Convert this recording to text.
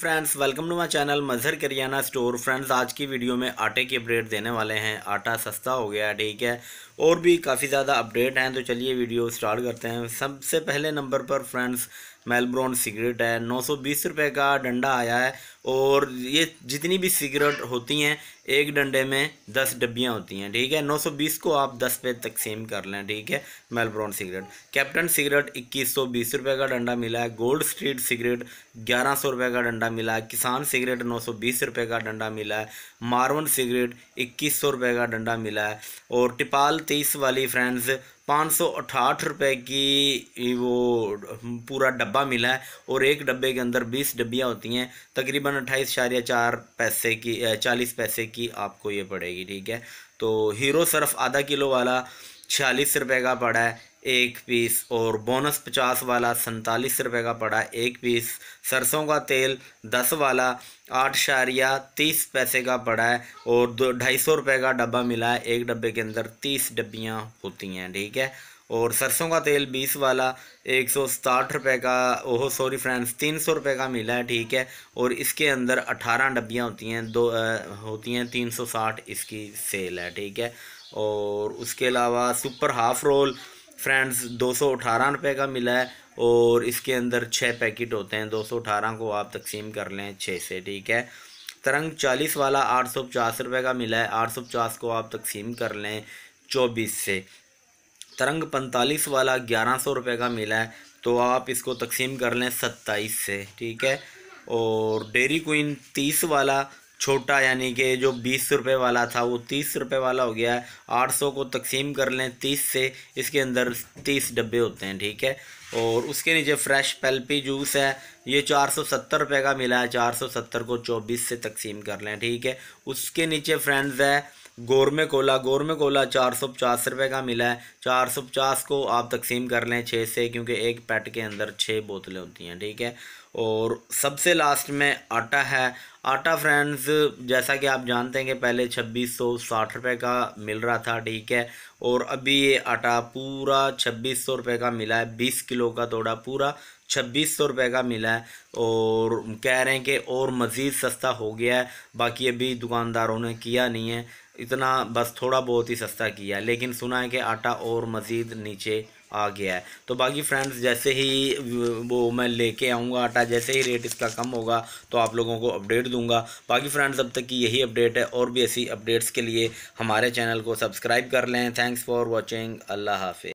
friends welcome to my channel Mazhar Kariyana store friends आज की video में आटे की अपडेट देने वाले हैं आटा सस्ता हो गया है ठीक है और भी काफ़ी ज़्यादा अपडेट हैं तो चलिए वीडियो स्टार्ट करते हैं सबसे पहले नंबर पर फ्रेंड्स मेलब्रॉन सिगरेट है नौ सौ बीस रुपये का डंडा आया है और ये जितनी भी सिगरेट होती हैं एक डंडे में दस डब्बियाँ होती हैं ठीक है नौ सौ बीस को आप दस पे तकसीम कर लें ठीक है मेलब्रॉन सिगरेट कैप्टन सिगरेट इक्कीस सौ बीस रुपये का डंडा मिला है गोल्ड स्ट्रीट सिगरेट ग्यारह सौ रुपये का डंडा मिला है किसान सिगरेट नौ सौ बीस रुपये का डंडा मिला है मारवन सिगरेट इक्कीस सौ रुपये का डंडा मिला है और टिपाल तेईस वाली फ्रेंड्स पाँच सौ रुपये की वो पूरा डब्बा मिला है और एक डब्बे के अंदर बीस डब्बियाँ होती हैं तकरीबन अट्ठाईस शारिया चार पैसे की चालीस पैसे की आपको ये पड़ेगी ठीक है तो हीरो सर्फ आधा किलो वाला छियालीस रुपये का पड़ा है एक पीस और बोनस पचास वाला सैंतालीस रुपए का पड़ा एक पीस सरसों का तेल दस वाला आठ शारिया तीस पैसे का पड़ा है और दो ढाई सौ रुपये का डब्बा मिला है एक डब्बे के अंदर तीस डब्बियाँ होती हैं ठीक है और सरसों का तेल बीस वाला एक सौ साठ रुपये का ओह सॉरी फ्रेंड्स तीन सौ रुपये का मिला है ठीक है और इसके अंदर अठारह डब्बियाँ होती हैं दो आ, होती हैं तीन सौ साठ इसकी सेल है ठीक है और उसके अलावा सुपर हाफ रोल फ्रेंड्स दो सौ अठारह रुपये का मिला है और इसके अंदर छः पैकेट होते हैं दो सौ अठारह को आप तकसीम कर लें छः से ठीक है तरंग चालीस वाला आठ सौ पचास रुपये का मिला है आठ सौ पचास को आप तकसीम कर लें चौबीस से तरंग पैंतालीस वाला ग्यारह सौ रुपये का मिला है तो आप इसको तकसीम कर लें सत्ताईस से ठीक है और डेरी क्वीन तीस वाला छोटा यानी कि जो बीस रुपये वाला था वो तीस रुपये वाला हो गया है आठ सौ को तकसीम कर लें तीस से इसके अंदर तीस डब्बे होते हैं ठीक है और उसके नीचे फ्रेश पेल्पी जूस है ये चार सौ सत्तर रुपये का मिला है चार सौ सत्तर को चौबीस से तकसीम कर लें ठीक है उसके नीचे फ्रेंड्स है गोरमे कोला गोरमे कोला चार सौ पचास रुपये का मिला है चार सौ पचास को आप तकसीम कर लें छः से क्योंकि एक पैट के अंदर छः बोतलें होती हैं ठीक है और सबसे लास्ट में आटा है आटा फ्रेंड्स जैसा कि आप जानते हैं कि पहले छब्बीस सौ साठ रुपये का मिल रहा था ठीक है और अभी ये आटा पूरा छब्बीस सौ रुपये का मिला है बीस किलो का तोड़ा पूरा छब्बीस सौ रुपये का मिला है और कह रहे हैं कि और मज़ीद सस्ता हो गया है बाकी अभी दुकानदारों ने किया नहीं है इतना बस थोड़ा बहुत ही सस्ता किया है लेकिन सुना है कि आटा और मज़ीद नीचे आ गया है तो बाकी फ्रेंड्स जैसे ही वो मैं लेके आऊँगा आटा जैसे ही रेट इसका कम होगा तो आप लोगों को अपडेट दूंगा बाकी फ्रेंड्स अब तक की यही अपडेट है और भी ऐसी अपडेट्स के लिए हमारे चैनल को सब्सक्राइब कर लें थैंक्स फॉर वॉचिंग अल्लाह हाफि